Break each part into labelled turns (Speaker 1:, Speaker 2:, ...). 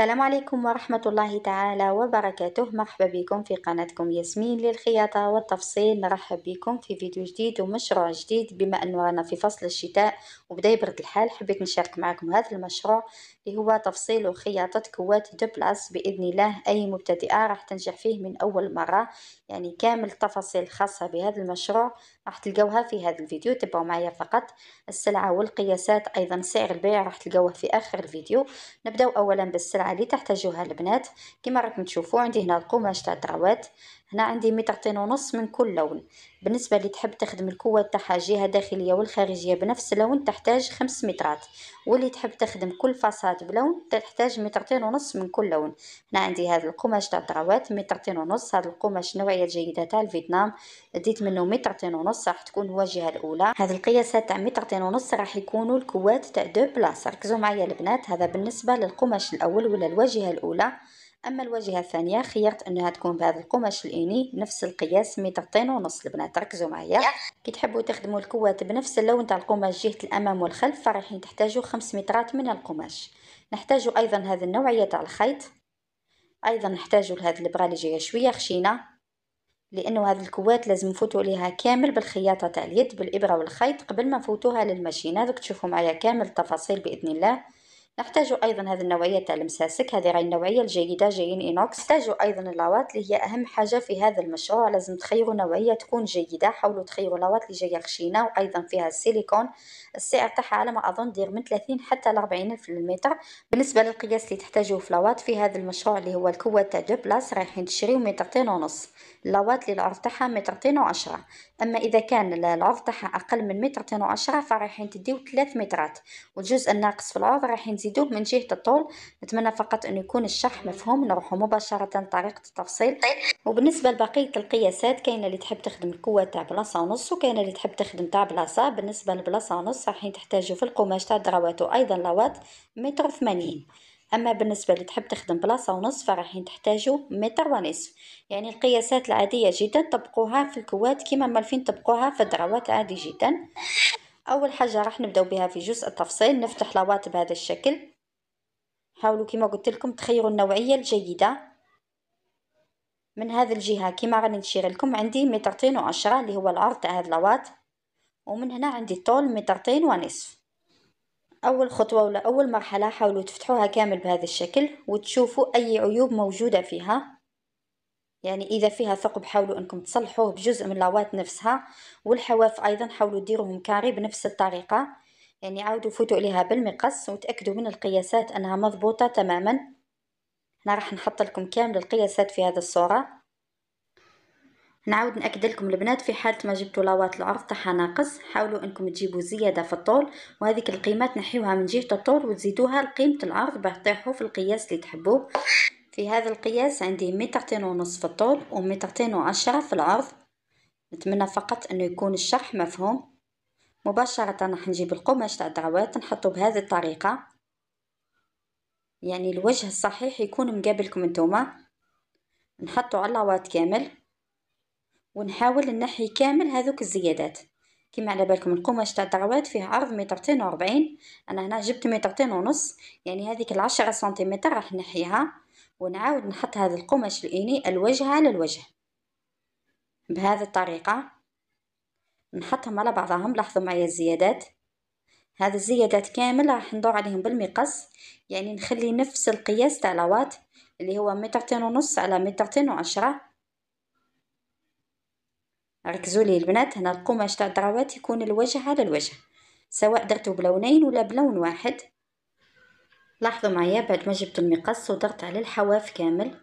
Speaker 1: السلام عليكم ورحمة الله تعالى وبركاته مرحبا بكم في قناتكم ياسمين للخياطة والتفصيل نرحب بكم في فيديو جديد ومشروع جديد بما أنه رانا في فصل الشتاء وبدا يبرد الحال حبيت نشارك معكم هذا المشروع اللي هو تفصيل وخياطة كوات دبلس بإذن الله أي مبتدئة راح تنجح فيه من أول مرة يعني كامل التفاصيل الخاصة بهذا المشروع راح تلقوها في هذا الفيديو تبعوا معايا فقط السلعة والقياسات أيضا سعر البيع راح تلقوها في آخر الفيديو نبدأ أولا بالسلعة اللي تحتاجوها البنات كما راكم تشوفوا عندي هنا القماش تاع الدراوات هنا عندي مترتين ونص من كل لون بالنسبة اللي تحب تخدم الكوة تاعها جهة داخلية والخارجية بنفس اللون تحتاج خمس مترات واللي تحب تخدم كل فاصات بلون تحتاج مترتين ونص من كل لون هنا عندي هذا القماش تاع الدراوات مترتين ونص هذا القماش نوعية جيدة تاع الفيتنام ديت منه مترتين ونص راح تكون هو الجهة الأولى هذه القياسات تاع مترتين ونص راح يكونوا الكوات تاع دو بلاص ركزوا معايا البنات هذا بالنسبة للقماش الأول ولا الواجهة الأولى اما الواجهه الثانيه خيرت انها تكون بهذا القماش الايني نفس القياس مترتين ونص البنات ركزوا معايا كي تحبوا تخدموا الكوات بنفس اللون تاع القماش جهه الامام والخلف فراح تحتاجوا خمس مترات من القماش نحتاج ايضا هذه النوعيه تاع الخيط ايضا نحتاجوا لهذه البرا اللي جايه شويه خشينه لانه هذه الكوات لازم نفوتوا عليها كامل بالخياطه تاع اليد بالابره والخيط قبل ما نفوتوها للماشينه دوك تشوفوا معايا كامل التفاصيل باذن الله نحتاج أيضا هذه النوعية تاع المساسك هذه غير النوعية الجيدة جايين إينوكس نحتاج أيضا اللوات اللي هي أهم حاجة في هذا المشروع لازم تخيروا نوعية تكون جيدة حاولوا تخيروا لواط اللي جاية خشينة وأيضا فيها السيليكون السعر تاعها على ما أظن دير من 30 حتى ل 40 ألف للمتر بالنسبة للقياس اللي تحتاجوه في لواط في هذا المشروع اللي هو الكوات تاع دو بلاص رايحين تشريو مترتين ونص اللوات اللي العرض تاعها مترتين وعشرة أما إذا كان العرض تاعها أقل من مترتين وعشرة فرايحين تديو 3 مترات والجزء الناقص في العرض رايحين نزيدوه من جهة الطول نتمنى فقط أن يكون الشرح مفهوم نروح مباشرة طريقة التفصيل وبالنسبة لبقية القياسات كاينة اللي تحب تخدم الكوة تاع بلاصة ونص وكاينة اللي تحب تخدم تاع بلاصة بالنسبة لبلاصة ونص راح تحتاجو في القماش تاع الدرواتو وأيضا لواط متر وثمانين اما بالنسبه اللي تحب تخدم بلاصه ونص فراحين تحتاجوا متر ونصف يعني القياسات العاديه جدا طبقوها في الكوات كما مالفين طبقوها في الدروات عادي جدا اول حاجه راح نبداو بها في جزء التفصيل نفتح لوات بهذا الشكل حاولوا كما قلت لكم تخيروا النوعيه الجيده من هذا الجهه كما راني نشير لكم عندي مترتين وعشرة اللي هو العرض تاع هذا اللوات ومن هنا عندي الطول مترتين ونصف اول خطوه ولا اول مرحله حاولوا تفتحوها كامل بهذا الشكل وتشوفوا اي عيوب موجوده فيها يعني اذا فيها ثقب حاولوا انكم تصلحوه بجزء من لاوات نفسها والحواف ايضا حاولوا ديروهم كاري بنفس الطريقه يعني عاودوا فوتوا عليها بالمقص وتاكدوا من القياسات انها مضبوطه تماما هنا راح نحط لكم كامل القياسات في هذه الصوره نعاود نأكد لكم البنات في حالة ما جبتوا لاوات العرض تاعها ناقص حاولوا انكم تجيبوا زيادة في الطول وهذيك القيمات نحيوها من جهة الطول وتزيدوها لقيمة العرض باه في القياس اللي تحبوه في هذا القياس عندي مترتين ونص في الطول ومترتين وعشرة في العرض نتمنى فقط انه يكون الشرح مفهوم مباشرة راح نجيب القماش تاع الدروات نحطو بهذه الطريقة يعني الوجه الصحيح يكون مقابلكم انتوما نحطو على العواض كامل ونحاول نحي كامل هذوك الزيادات كما على بالكم القماش تاع الدروات فيه عرض مترتين وأربعين انا هنا جبت مترتين ونص يعني هذيك العشرة سنتيمتر راح نحيها ونعاود نحط هذا القماش الإيني الوجه على الوجه بهذه الطريقة نحطهم على بعضهم لاحظوا معي الزيادات هذا الزيادات كامل راح ندور عليهم بالمقص يعني نخلي نفس القياس تاع لوات اللي هو مترتين ونص على مترتين وعشرة ركزوا لي البنات هنا القماش تاع الدراوات يكون الوجه على الوجه سواء درتو بلونين ولا بلون واحد لاحظوا معايا بعد ما جبت المقص وضغط على الحواف كامل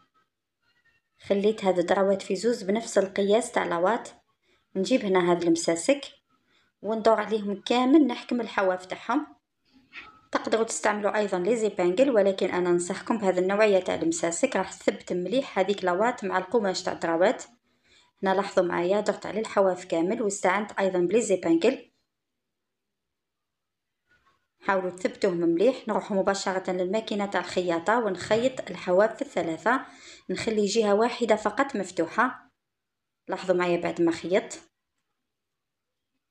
Speaker 1: خليت هاد الدروات في زوز بنفس القياس تاع لواط نجيب هنا هاد المساسك وندور عليهم كامل نحكم الحواف تاعهم تقدروا تستعملوا ايضا لي زيبانجل ولكن انا ننصحكم بهذا النوعيه تاع المساسك راح تثبت مليح هذيك لواط مع القماش تاع الدروات هنا لاحظوا معايا ضغط على الحواف كامل واستعنت ايضا بلي زيبانجل حاولوا تثبتوهم مليح نروحوا مباشرة للماكينة تاع الخياطة ونخيط الحواف الثلاثة نخلي جهة واحدة فقط مفتوحة لاحظوا معايا بعد ما خيطت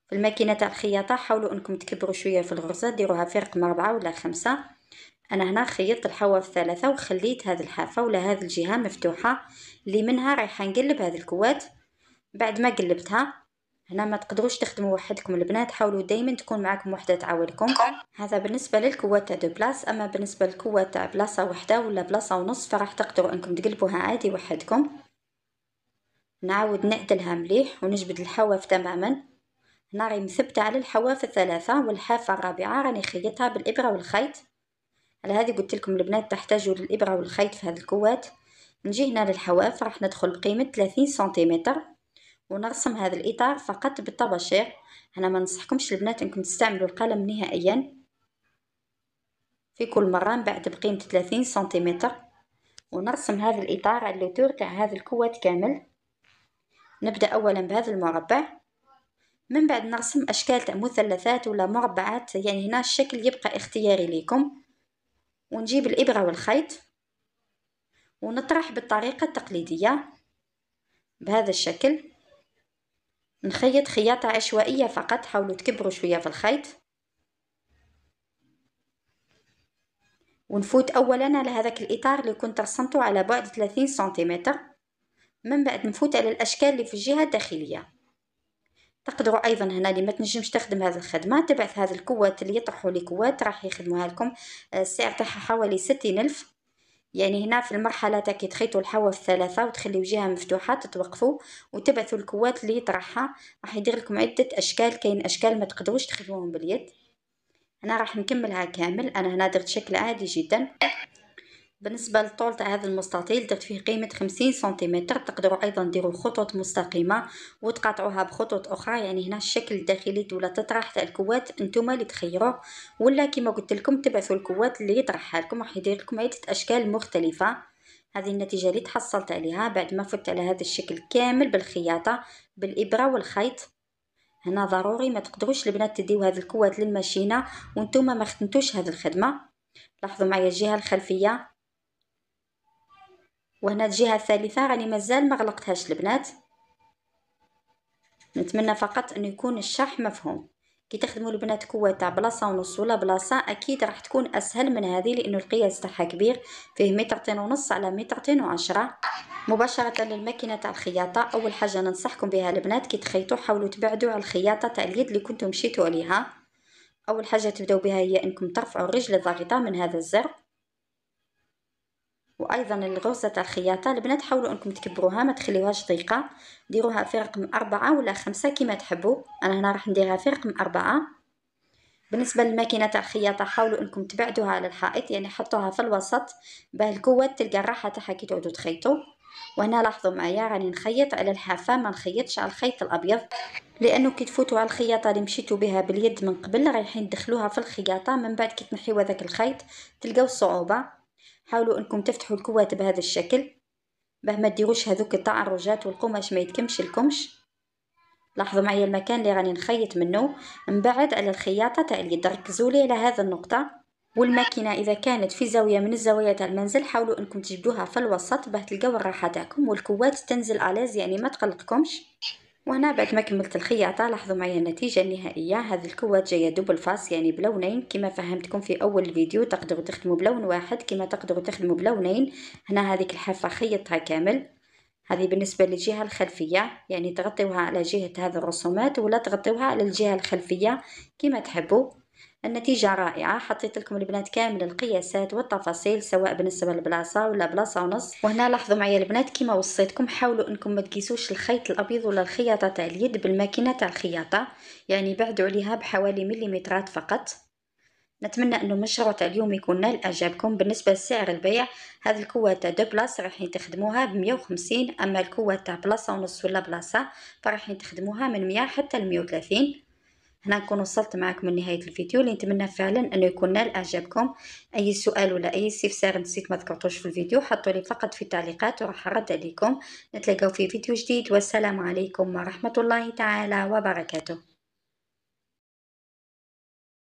Speaker 1: في الماكينة تاع الخياطة حاولوا انكم تكبروا شوية في الغرزة ديروها في رقم ربعة ولا خمسة انا هنا خيطت الحواف ثلاثة وخليت هذه الحافة ولا هذه الجهة مفتوحة اللي منها رايحة نقلب هذه الكوات بعد ما قلبتها هنا ما تقدروش تخدموا وحدكم البنات حاولوا دائما تكون معاكم وحده تعاونكم هذا بالنسبه للكوات تاع دو بلاص اما بالنسبه للكوات تاع بلاصه وحده ولا بلاصه ونص فراح تقدروا انكم تقلبوها عادي وحدكم نعاود نعدلها مليح ونجبد الحواف تماما هنا راهي مثبته على الحواف الثلاثه والحافه الرابعه راني خيطها بالابره والخيط على هذه قلت لكم البنات تحتاجوا للابره والخيط في هذه الكوات نجي هنا للحواف راح ندخل بقيمه 30 سنتيمتر ونرسم هذا الإطار فقط بالطباشير أنا ما ننصحكمش البنات أنكم تستعملوا القلم نهائيا في كل مرة من بعد بقيمة 30 سنتيمتر ونرسم هذا الإطار على اللوتور تاع هذا الكوات كامل نبدأ أولا بهذا المربع من بعد نرسم أشكال تاع مثلثات ولا مربعات يعني هنا الشكل يبقى اختياري ليكم ونجيب الإبرة والخيط ونطرح بالطريقة التقليدية بهذا الشكل نخيط خياطة عشوائية فقط حاولوا تكبروا شوية في الخيط ونفوت اولا على هذاك الاطار اللي كنت رسمته على بعد 30 سنتيمتر من بعد نفوت على الاشكال اللي في الجهه الداخليه تقدروا ايضا هنا اللي ما تنجمش تخدم هذه الخدمه تبعث هذه الكوات اللي يطرحوا لي كوات راح يخدموها لكم آه، السعر تاعها حوالي ألف يعني هنا في المرحلة تاكي كي الحواف الثلاثة وتخليو جهة مفتوحة تتوقفوا وتبعثوا الكوات اللي يطرحها راح يدير لكم عدة أشكال كاين أشكال ما تقدروش تخيطوهم باليد هنا راح نكملها كامل أنا هنا درت شكل عادي جدا بالنسبة للطول تاع هذا المستطيل درت فيه قيمة خمسين سنتيمتر تقدروا أيضا ديروا خطوط مستقيمة وتقاطعوها بخطوط أخرى يعني هنا الشكل الداخلي ولا تطرح تاع الكوات نتوما اللي تخيروه ولا كما قلت لكم تبعثوا الكوات اللي يطرحها لكم راح يدير لكم عدة أشكال مختلفة هذه النتيجة اللي تحصلت عليها بعد ما فت على هذا الشكل كامل بالخياطة بالإبرة والخيط هنا ضروري ما تقدروش البنات تديو هذه الكوات للماشينه وانتم ما خدمتوش هذه الخدمه لاحظوا معايا الجهه الخلفيه وهنا الجهه الثالثه راني مازال ما غلقتهاش البنات نتمنى فقط انه يكون الشرح مفهوم كي تخدموا البنات كواتا بلاصه ونص ولا بلاصه اكيد راح تكون اسهل من هذه لانه القياس تاعها كبير فيه مترتين ونص على مترتين وعشرة مباشره للماكينه تاع الخياطه اول حاجه ننصحكم بها البنات كي تخيطوا حاولوا تبعدوا على الخياطه تاع اليد اللي كنتم مشيتوا عليها اول حاجه تبداو بها هي انكم ترفعوا الرجل الضاغطه من هذا الزر وايضا الغرزة تاع الخياطه البنات حاولوا انكم تكبروها ما تخليوهاش ضيقه ديروها في رقم أربعة ولا خمسة كما تحبوا انا هنا راح نديرها في رقم أربعة بالنسبه للماكينه تاع الخياطه حاولوا انكم تبعدوها على الحائط يعني حطوها في الوسط باه الكوات تلقى الراحه تاعها كي تعودوا تخيطوا وهنا لاحظوا معايا راني نخيط على الحافه ما نخيطش على الخيط الابيض لانه كي تفوتوا على الخياطه اللي مشيتوا بها باليد من قبل رايحين تدخلوها في الخياطه من بعد كي تنحيو هذاك الخيط تلقاو صعوبه حاولوا انكم تفتحوا الكوات بهذا الشكل باه ما ديروش هذوك التعرجات والقماش ما يتكمش الكمش لاحظوا معايا المكان اللي راني نخيط منه من بعد على الخياطه تاع اليد ركزوا لي على هذا النقطه والماكينه اذا كانت في زاويه من الزوايا تاع المنزل حاولوا انكم تجبدوها في الوسط باه تلقاو الراحه تاعكم والكوات تنزل الاز يعني ما تقلقكمش وهنا بعد ما كملت الخياطه لاحظوا معايا النتيجه النهائيه هذه الكوات جايه دوبل فاس يعني بلونين كما فهمتكم في اول الفيديو تقدروا تخدموا بلون واحد كما تقدروا تخدموا بلونين هنا هذه الحافه خيطتها كامل هذه بالنسبة للجهة الخلفية يعني تغطيوها على جهة هذه الرسومات ولا تغطيوها على الجهة الخلفية كما تحبوا النتيجة رائعة حطيت لكم البنات كامل القياسات والتفاصيل سواء بالنسبة للبلاصة ولا بلاصة ونص وهنا لاحظوا معايا البنات كما وصيتكم حاولوا انكم ما تقيسوش الخيط الابيض ولا الخياطة تاع اليد بالماكينة تاع الخياطة يعني بعدوا عليها بحوالي مليمترات فقط نتمنى انه المشروع تاع اليوم يكون نال اعجابكم بالنسبه لسعر البيع هذه الكوه تاع دو بلاص رايحين تخدموها ب 150 اما الكوه تاع بلاصه ونص ولا بلاصه فرايحين تخدموها من 100 حتى ل 130 هنا نكون وصلت معكم لنهايه الفيديو اللي نتمنى فعلا انه يكون نال اعجابكم اي سؤال ولا اي استفسار نسيت ما ذكرتوش في الفيديو حطوا لي فقط في التعليقات وراح ارد عليكم نتلاقاو في فيديو جديد والسلام عليكم ورحمه الله تعالى وبركاته